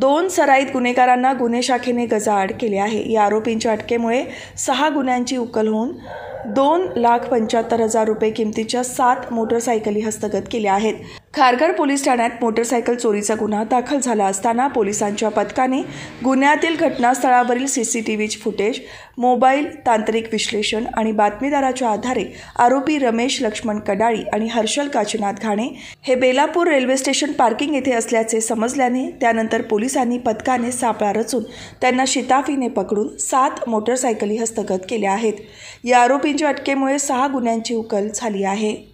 दोन सराईत गुन्हेगारांना गुन्हे शाखेने गजाआड केले आहे या आरोपींच्या अटकेमुळे सहा गुन्ह्यांची उकल होऊन दोन लाख पंच्याहत्तर हजार रुपये किमतीच्या सात मोटरसायकली हस्तगत केल्या आहेत खारघर पोलीस ठाण्यात मोटरसायकल चोरीचा गुन्हा दाखल झाला असताना पोलिसांच्या पथकाने गुन्ह्यातील घटनास्थळावरील सी सी टी व्हीचे फुटेज मोबाईल तांत्रिक विश्लेषण आणि बातमीदाराच्या आधारे आरोपी रमेश लक्ष्मण कडाळी आणि हर्षल काचीनाथ घाणे हे बेलापूर रेल्वे स्टेशन पार्किंग येथे असल्याचे समजल्याने त्यानंतर पोलिसांनी पथकाने सापळा रचून त्यांना शिताफीने पकडून सात मोटरसायकली हस्तगत केल्या आहेत या आरोपींच्या अटकेमुळे सहा गुन्ह्यांची उकल झाली आहे